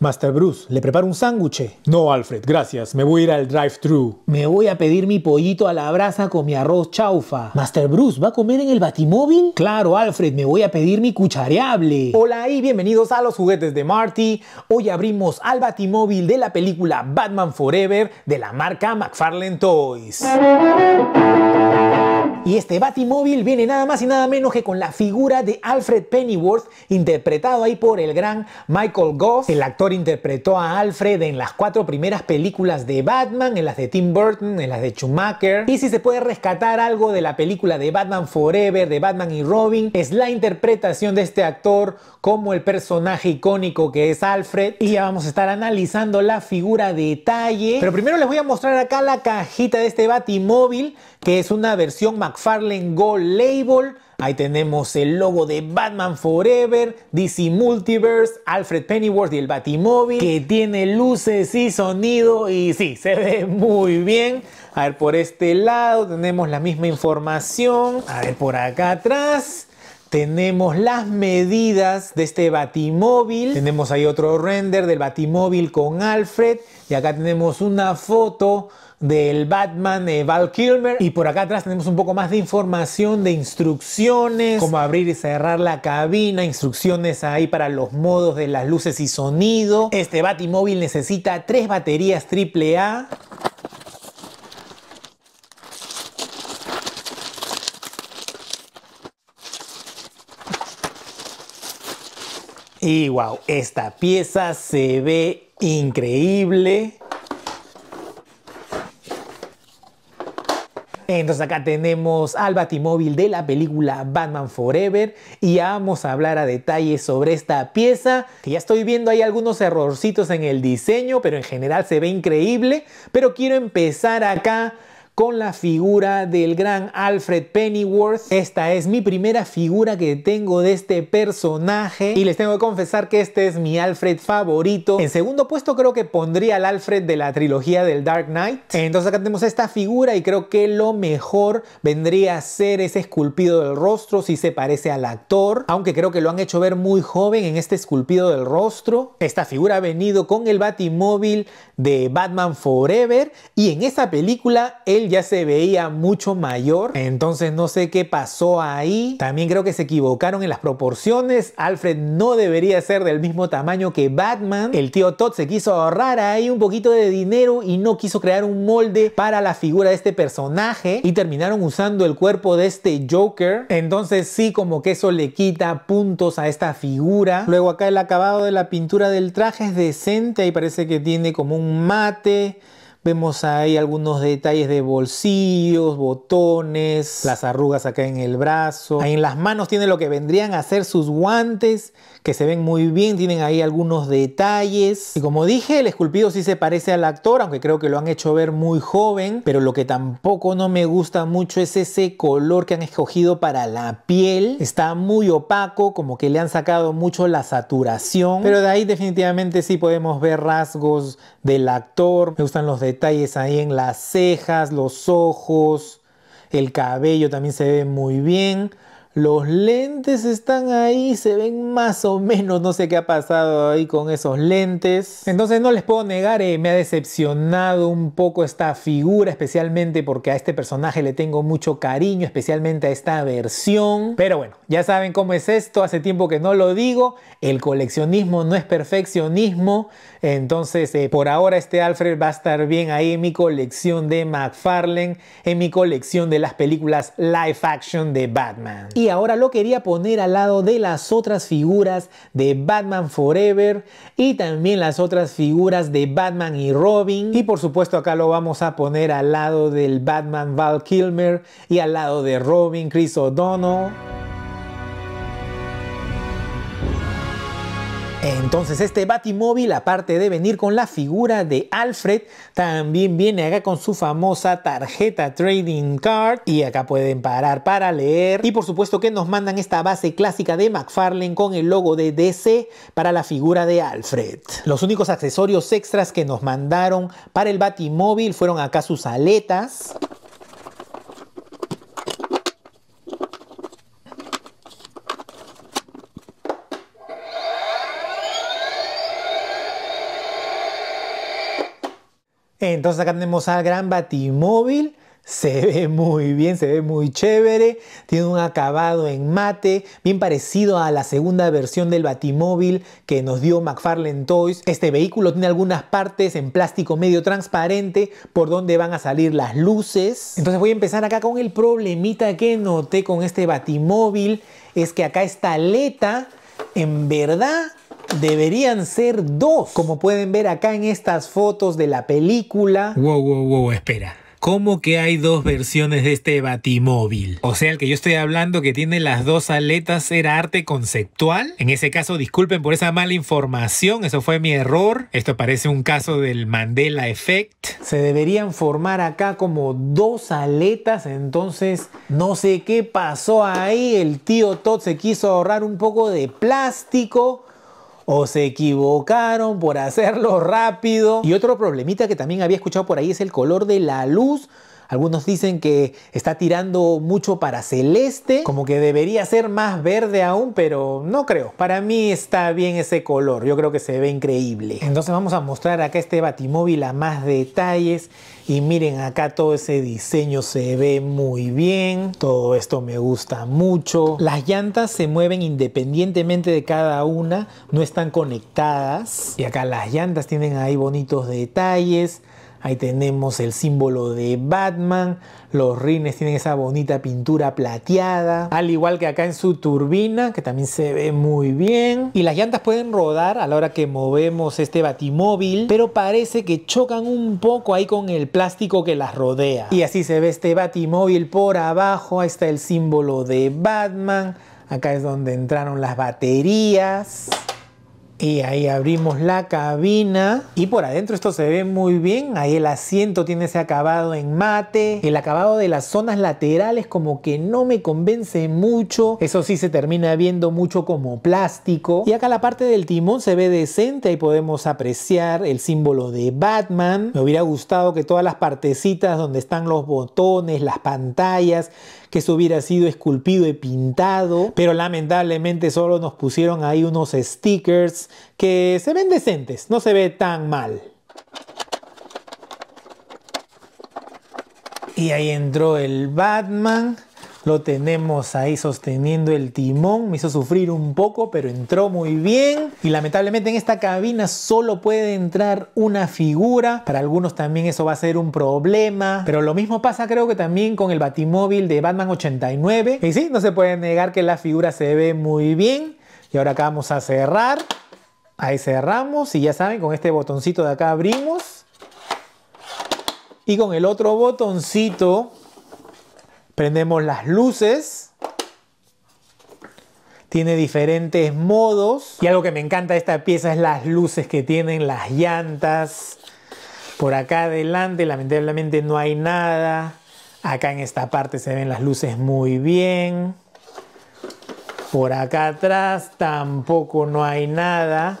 Master Bruce, ¿le preparo un sándwich? No, Alfred, gracias. Me voy a ir al drive-thru. Me voy a pedir mi pollito a la brasa con mi arroz chaufa. Master Bruce, ¿va a comer en el batimóvil? Claro, Alfred, me voy a pedir mi cuchareable. Hola y bienvenidos a los juguetes de Marty. Hoy abrimos al batimóvil de la película Batman Forever de la marca McFarlane Toys. Y este Batimóvil viene nada más y nada menos que con la figura de Alfred Pennyworth, interpretado ahí por el gran Michael Goff. El actor interpretó a Alfred en las cuatro primeras películas de Batman, en las de Tim Burton, en las de Schumacher. Y si se puede rescatar algo de la película de Batman Forever, de Batman y Robin, es la interpretación de este actor como el personaje icónico que es Alfred. Y ya vamos a estar analizando la figura a detalle. Pero primero les voy a mostrar acá la cajita de este Batimóvil, que es una versión más McFarlane Gold Label. Ahí tenemos el logo de Batman Forever, DC Multiverse, Alfred Pennyworth y el Batimóvil, que tiene luces y sonido y sí, se ve muy bien. A ver, por este lado tenemos la misma información. A ver, por acá atrás tenemos las medidas de este batimóvil. Tenemos ahí otro render del batimóvil con Alfred. Y acá tenemos una foto del Batman de eh, Val Kilmer. Y por acá atrás tenemos un poco más de información, de instrucciones, como abrir y cerrar la cabina, instrucciones ahí para los modos de las luces y sonido. Este Batimóvil necesita tres baterías AAA. Y wow, esta pieza se ve increíble. Entonces acá tenemos al Batimóvil de la película Batman Forever y vamos a hablar a detalle sobre esta pieza. ya estoy viendo hay algunos errorcitos en el diseño, pero en general se ve increíble. Pero quiero empezar acá con la figura del gran Alfred Pennyworth. Esta es mi primera figura que tengo de este personaje y les tengo que confesar que este es mi Alfred favorito. En segundo puesto creo que pondría al Alfred de la trilogía del Dark Knight. Entonces acá tenemos esta figura y creo que lo mejor vendría a ser ese esculpido del rostro si se parece al actor, aunque creo que lo han hecho ver muy joven en este esculpido del rostro. Esta figura ha venido con el Batimóvil de Batman Forever y en esa película él ya se veía mucho mayor. Entonces no sé qué pasó ahí. También creo que se equivocaron en las proporciones. Alfred no debería ser del mismo tamaño que Batman. El tío Todd se quiso ahorrar ahí un poquito de dinero y no quiso crear un molde para la figura de este personaje. Y terminaron usando el cuerpo de este Joker. Entonces sí, como que eso le quita puntos a esta figura. Luego acá el acabado de la pintura del traje es decente. Ahí parece que tiene como un mate. Vemos ahí algunos detalles de bolsillos, botones, las arrugas acá en el brazo. en las manos tiene lo que vendrían a ser sus guantes, que se ven muy bien, tienen ahí algunos detalles. Y como dije, el esculpido sí se parece al actor, aunque creo que lo han hecho ver muy joven, pero lo que tampoco no me gusta mucho es ese color que han escogido para la piel. Está muy opaco, como que le han sacado mucho la saturación, pero de ahí definitivamente sí podemos ver rasgos del actor. Me gustan los detalles ahí en las cejas, los ojos, el cabello también se ve muy bien. Los lentes están ahí, se ven más o menos, no sé qué ha pasado ahí con esos lentes. Entonces no les puedo negar, eh, me ha decepcionado un poco esta figura, especialmente porque a este personaje le tengo mucho cariño, especialmente a esta versión. Pero bueno, ya saben cómo es esto, hace tiempo que no lo digo, el coleccionismo no es perfeccionismo, entonces eh, por ahora este Alfred va a estar bien ahí en mi colección de McFarlane, en mi colección de las películas live action de Batman y ahora lo quería poner al lado de las otras figuras de Batman Forever y también las otras figuras de Batman y Robin y por supuesto acá lo vamos a poner al lado del Batman Val Kilmer y al lado de Robin Chris O'Donnell. Entonces este Batimóvil, aparte de venir con la figura de Alfred, también viene acá con su famosa tarjeta Trading Card y acá pueden parar para leer. Y por supuesto que nos mandan esta base clásica de McFarlane con el logo de DC para la figura de Alfred. Los únicos accesorios extras que nos mandaron para el Batimóvil fueron acá sus aletas Entonces acá tenemos al gran Batimóvil. Se ve muy bien, se ve muy chévere. Tiene un acabado en mate, bien parecido a la segunda versión del Batimóvil que nos dio McFarlane Toys. Este vehículo tiene algunas partes en plástico medio transparente por donde van a salir las luces. Entonces voy a empezar acá con el problemita que noté con este Batimóvil. Es que acá esta aleta en verdad deberían ser dos, como pueden ver acá en estas fotos de la película. Wow, wow, wow, espera. ¿Cómo que hay dos versiones de este batimóvil? O sea, el que yo estoy hablando que tiene las dos aletas era arte conceptual. En ese caso, disculpen por esa mala información, eso fue mi error. Esto parece un caso del Mandela Effect. Se deberían formar acá como dos aletas, entonces no sé qué pasó ahí. El tío Todd se quiso ahorrar un poco de plástico o se equivocaron por hacerlo rápido. Y otro problemita que también había escuchado por ahí es el color de la luz algunos dicen que está tirando mucho para celeste, como que debería ser más verde aún, pero no creo. Para mí está bien ese color, yo creo que se ve increíble. Entonces vamos a mostrar acá este batimóvil a más detalles y miren acá todo ese diseño se ve muy bien, todo esto me gusta mucho. Las llantas se mueven independientemente de cada una, no están conectadas y acá las llantas tienen ahí bonitos detalles Ahí tenemos el símbolo de Batman. Los rines tienen esa bonita pintura plateada. Al igual que acá en su turbina, que también se ve muy bien. Y las llantas pueden rodar a la hora que movemos este batimóvil. Pero parece que chocan un poco ahí con el plástico que las rodea. Y así se ve este batimóvil por abajo. Ahí está el símbolo de Batman. Acá es donde entraron las baterías. Y ahí abrimos la cabina y por adentro esto se ve muy bien. Ahí el asiento tiene ese acabado en mate. El acabado de las zonas laterales como que no me convence mucho. Eso sí se termina viendo mucho como plástico. Y acá la parte del timón se ve decente. Ahí podemos apreciar el símbolo de Batman. Me hubiera gustado que todas las partecitas donde están los botones, las pantallas, que eso hubiera sido esculpido y pintado, pero lamentablemente solo nos pusieron ahí unos stickers que se ven decentes, no se ve tan mal. Y ahí entró el Batman. Lo tenemos ahí sosteniendo el timón. Me hizo sufrir un poco, pero entró muy bien. Y lamentablemente en esta cabina solo puede entrar una figura. Para algunos también eso va a ser un problema. Pero lo mismo pasa creo que también con el batimóvil de Batman 89. Y sí, no se puede negar que la figura se ve muy bien. Y ahora acá vamos a cerrar. Ahí cerramos y ya saben, con este botoncito de acá abrimos. Y con el otro botoncito Prendemos las luces. Tiene diferentes modos. Y algo que me encanta de esta pieza es las luces que tienen, las llantas. Por acá adelante lamentablemente no hay nada. Acá en esta parte se ven las luces muy bien. Por acá atrás tampoco no hay nada.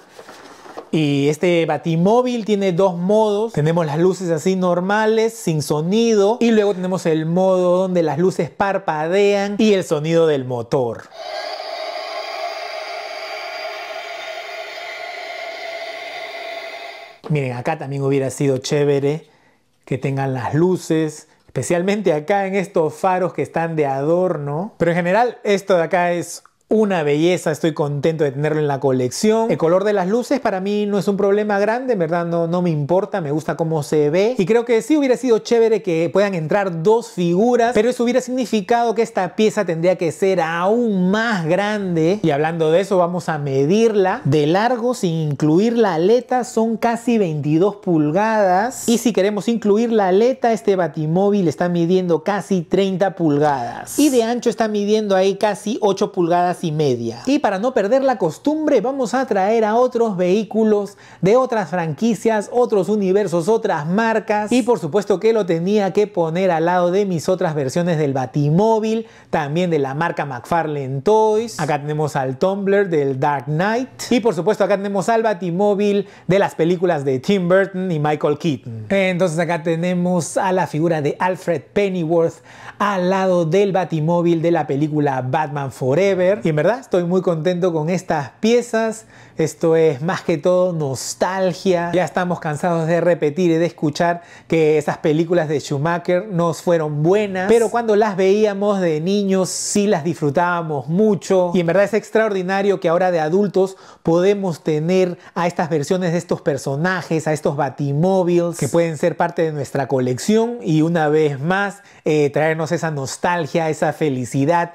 Y este batimóvil tiene dos modos. Tenemos las luces así normales, sin sonido. Y luego tenemos el modo donde las luces parpadean y el sonido del motor. Miren, acá también hubiera sido chévere que tengan las luces, especialmente acá en estos faros que están de adorno. Pero en general, esto de acá es una belleza, estoy contento de tenerlo en la colección. El color de las luces para mí no es un problema grande, en verdad no, no me importa, me gusta cómo se ve. Y creo que sí hubiera sido chévere que puedan entrar dos figuras, pero eso hubiera significado que esta pieza tendría que ser aún más grande. Y hablando de eso, vamos a medirla. De largo, sin incluir la aleta, son casi 22 pulgadas. Y si queremos incluir la aleta, este batimóvil está midiendo casi 30 pulgadas. Y de ancho está midiendo ahí casi 8 pulgadas y media. Y para no perder la costumbre, vamos a traer a otros vehículos de otras franquicias, otros universos, otras marcas. Y por supuesto que lo tenía que poner al lado de mis otras versiones del Batimóvil, también de la marca McFarlane Toys. Acá tenemos al Tumblr del Dark Knight. Y por supuesto acá tenemos al Batimóvil de las películas de Tim Burton y Michael Keaton. Entonces acá tenemos a la figura de Alfred Pennyworth al lado del Batimóvil de la película Batman Forever en verdad estoy muy contento con estas piezas. Esto es más que todo nostalgia. Ya estamos cansados de repetir y de escuchar que esas películas de Schumacher no fueron buenas. Pero cuando las veíamos de niños sí las disfrutábamos mucho. Y en verdad es extraordinario que ahora de adultos podemos tener a estas versiones de estos personajes, a estos batimóviles que pueden ser parte de nuestra colección y una vez más eh, traernos esa nostalgia, esa felicidad